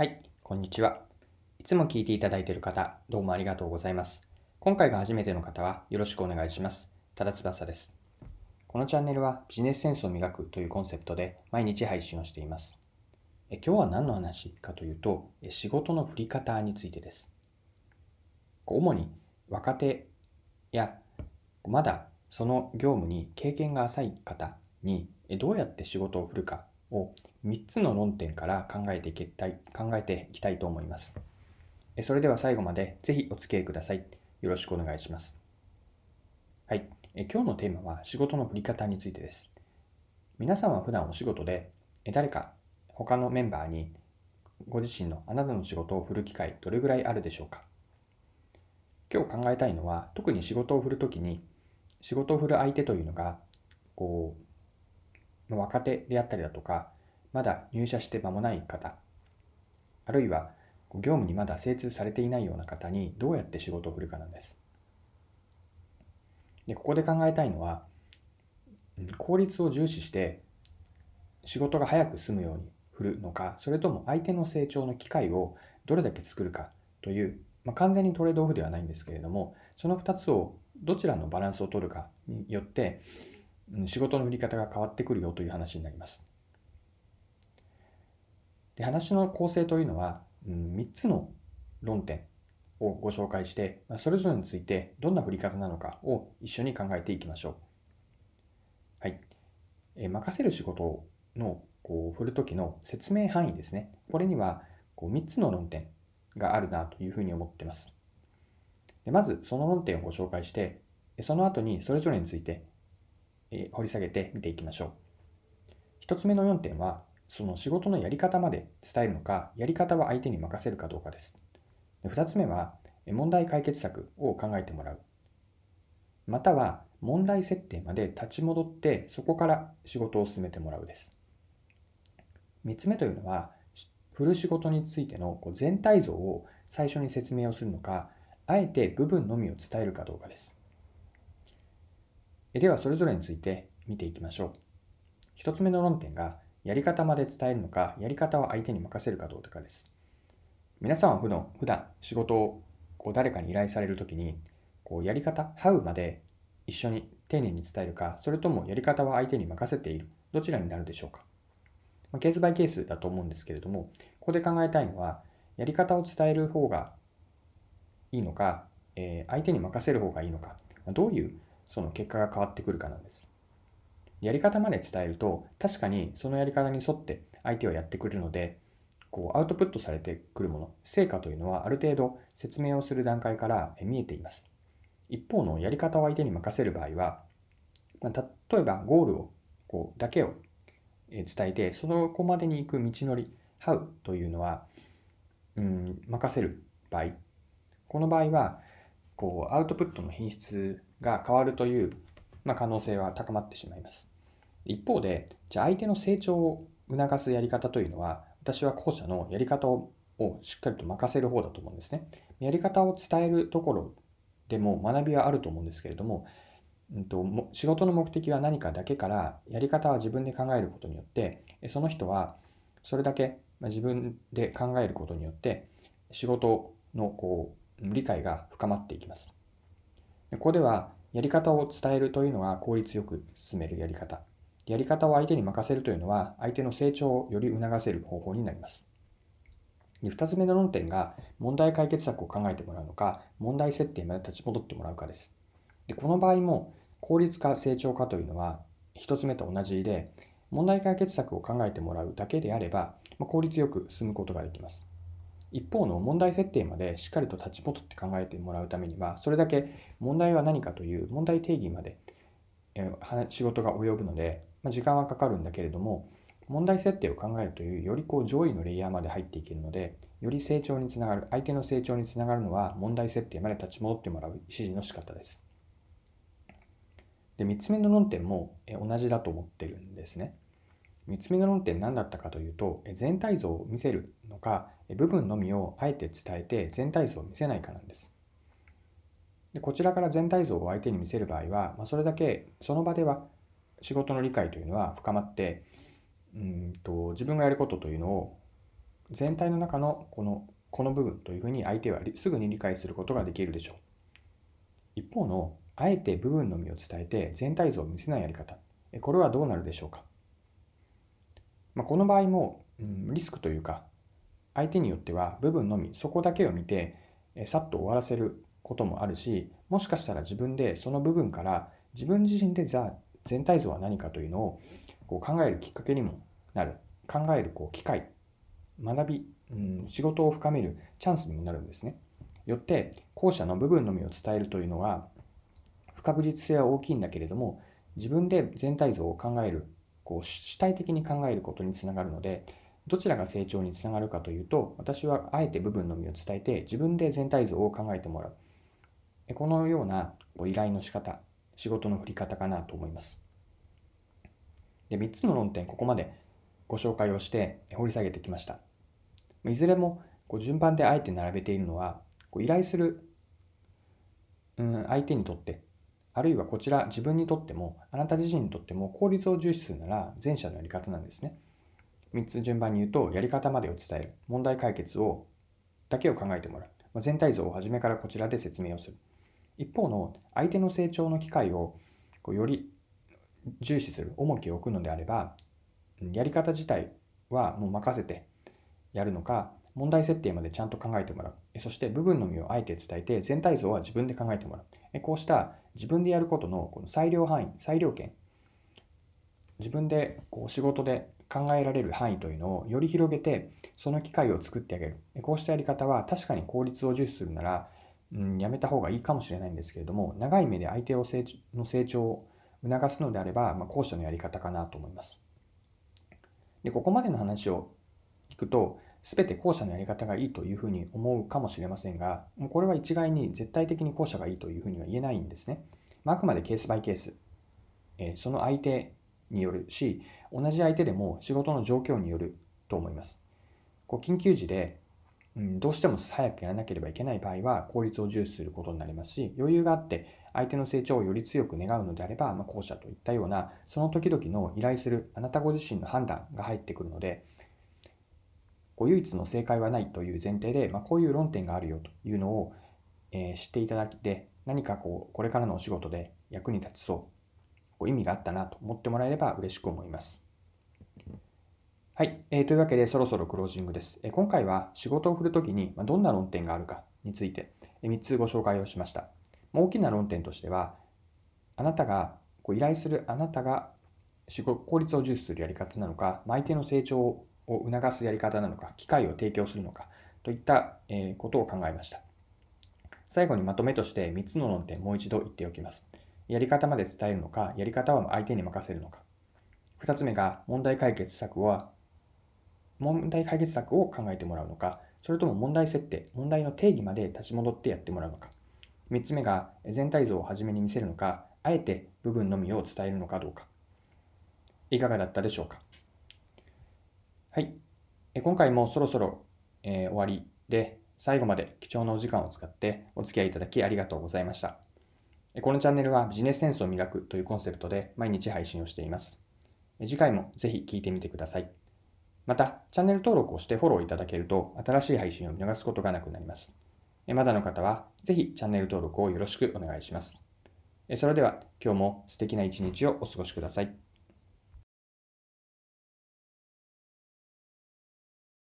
はい、こんにちは。いつも聞いていただいている方、どうもありがとうございます。今回が初めての方は、よろしくお願いします。ただ翼です。このチャンネルは、ビジネスセンスを磨くというコンセプトで、毎日配信をしています。え今日は何の話かというと、仕事の振り方についてです。主に若手や、まだその業務に経験が浅い方に、どうやって仕事を振るかを3つの論点から考えていきたい考えていきたいと思います。それでは最後までぜひお付き合いください。よろしくお願いします。はい。今日のテーマは仕事の振り方についてです。皆さんは普段お仕事で誰か他のメンバーにご自身のあなたの仕事を振る機会どれぐらいあるでしょうか今日考えたいのは特に仕事を振るときに仕事を振る相手というのがこう若手であったりだとかまだ入社して間もない方、あるいは業務にまだ精通されていないような方にどうやって仕事を振るかなんです。でここで考えたいのは効率を重視して仕事が早く済むように振るのかそれとも相手の成長の機会をどれだけ作るかという、まあ、完全にトレードオフではないんですけれどもその2つをどちらのバランスを取るかによって仕事の振り方が変わってくるよという話になります。で話の構成というのは、うん、3つの論点をご紹介して、それぞれについてどんな振り方なのかを一緒に考えていきましょう。はい。え任せる仕事のこう振る時の説明範囲ですね。これにはこう3つの論点があるなというふうに思ってます。でまずその論点をご紹介して、その後にそれぞれについて、え掘り下げて見ていきましょう。1つ目の4点は、その仕事のやり方まで伝えるのか、やり方は相手に任せるかどうかです。二2つ目は、問題解決策を考えてもらう。または、問題設定まで立ち戻って、そこから仕事を進めてもらうです。3つ目というのは、振る仕事についての全体像を最初に説明をするのか、あえて部分のみを伝えるかどうかです。では、それぞれについて見ていきましょう。1つ目の論点が、やり方まで伝えるのか、やり方は相手に任せるかどうかです。皆さんは普段普段仕事をこう誰かに依頼されるときに、こうやり方、h うまで一緒に丁寧に伝えるか、それともやり方は相手に任せている、どちらになるでしょうか。まケースバイケースだと思うんですけれども、ここで考えたいのは、やり方を伝える方がいいのか、えー、相手に任せる方がいいのか、どういうその結果が変わってくるかなんです。やり方まで伝えると確かにそのやり方に沿って相手はやってくれるのでこうアウトプットされてくるもの成果というのはある程度説明をする段階から見えています一方のやり方を相手に任せる場合は、まあ、例えばゴールをこうだけを伝えてそこまでに行く道のり How というのは、うん、任せる場合この場合はこうアウトプットの品質が変わるという、まあ、可能性は高まってしまいます一方で、じゃあ相手の成長を促すやり方というのは、私は後者のやり方をしっかりと任せる方だと思うんですね。やり方を伝えるところでも学びはあると思うんですけれども、うんと、仕事の目的は何かだけからやり方は自分で考えることによってその人はそれだけ自分で考えることによって仕事のこう理解が深まっていきます。ここではやり方を伝えるというのは効率よく進めるやり方やり方を相手に任せるというのは、相手の成長をより促せる方法になります。2つ目の論点が、問題解決策を考えてもらうのか、問題設定まで立ち戻ってもらうかです。でこの場合も、効率化、成長化というのは、1つ目と同じで、問題解決策を考えてもらうだけであれば、ま効率よく進むことができます。一方の問題設定までしっかりと立ち戻って考えてもらうためには、それだけ問題は何かという問題定義まで仕事が及ぶので、まあ、時間はかかるんだけれども問題設定を考えるというよりこう上位のレイヤーまで入っていけるのでより成長につながる相手の成長につながるのは問題設定まで立ち戻ってもらう指示の仕方です。で3つ目の論点も同じだと思ってるんですね。3つ目の論点何だったかというと全体像を見せるのか部分のみをあえて伝えて全体像を見せないかなんです。でこちらから全体像を相手に見せる場合は、まあ、それだけその場では仕事の理解というのは深まってうんと自分がやることというのを全体の中のこのこの部分というふうに相手はすぐに理解することができるでしょう一方のあえて部分のみを伝えて全体像を見せないやり方これはどうなるでしょうか、まあ、この場合も、うん、リスクというか相手によっては部分のみそこだけを見てさっと終わらせることもあるしもしかしたら自分でその部分から自分自身で全体像は何かというのをこう考えるきっかけにもなる考えるこう機会学び、うん、仕事を深めるチャンスにもなるんですね。よって後者の部分のみを伝えるというのは不確実性は大きいんだけれども自分で全体像を考えるこう主体的に考えることにつながるのでどちらが成長につながるかというと私はあえて部分のみを伝えて自分で全体像を考えてもらうこのような依頼の仕方仕事の振り方かなと思います。で3つの論点、ここまでご紹介をして掘り下げてきました。いずれもこう順番であえて並べているのは、こう依頼する、うん、相手にとって、あるいはこちら自分にとっても、あなた自身にとっても効率を重視するなら前者のやり方なんですね。3つ順番に言うと、やり方までを伝える、問題解決をだけを考えてもらう、まあ、全体像を初めからこちらで説明をする。一方の相手の成長の機会をこうより重視する重きを置くのであればやり方自体はもう任せてやるのか問題設定までちゃんと考えてもらうそして部分のみをあえて伝えて全体像は自分で考えてもらうこうした自分でやることのこの裁量範囲裁量権自分でこう仕事で考えられる範囲というのをより広げてその機会を作ってあげるこうしたやり方は確かに効率を重視するならうん、やめた方がいいかもしれないんですけれども、長い目で相手を成の成長を促すのであれば、まあ、後者のやり方かなと思います。で、ここまでの話を聞くと、全て後者のやり方がいいというふうに思うかもしれませんが、もうこれは一概に絶対的に後者がいいというふうには言えないんですね。まあ、あくまでケースバイケース。えー、その相手によるし、同じ相手でも仕事の状況によると思います。こう緊急時でうん、どうしても早くやらなければいけない場合は効率を重視することになりますし余裕があって相手の成長をより強く願うのであれば、まあ、後者といったようなその時々の依頼するあなたご自身の判断が入ってくるのでこう唯一の正解はないという前提で、まあ、こういう論点があるよというのを、えー、知っていただいて何かこうこれからのお仕事で役に立ちそうこう意味があったなと思ってもらえれば嬉しく思います。はい、えー、というわけでそろそろクロージングです。え今回は仕事を振るときにどんな論点があるかについて3つご紹介をしました。大きな論点としては、あなたが、こう依頼するあなたが仕事効率を重視するやり方なのか、相手の成長を促すやり方なのか、機会を提供するのかといったことを考えました。最後にまとめとして3つの論点もう一度言っておきます。やり方まで伝えるのか、やり方は相手に任せるのか。2つ目が問題解決策は問題解決策を考えてもらうのか、それとも問題設定、問題の定義まで立ち戻ってやってもらうのか。3つ目が全体像を初めに見せるのか、あえて部分のみを伝えるのかどうか。いかがだったでしょうか。はい。今回もそろそろ、えー、終わりで、最後まで貴重なお時間を使ってお付き合いいただきありがとうございました。このチャンネルはビジネスセンスを磨くというコンセプトで毎日配信をしています。次回もぜひ聴いてみてください。また、チャンネル登録をしてフォローいただけると、新しい配信を見逃すことがなくなります。まだの方は、ぜひチャンネル登録をよろしくお願いします。それでは、今日も素敵な一日をお過ごしください。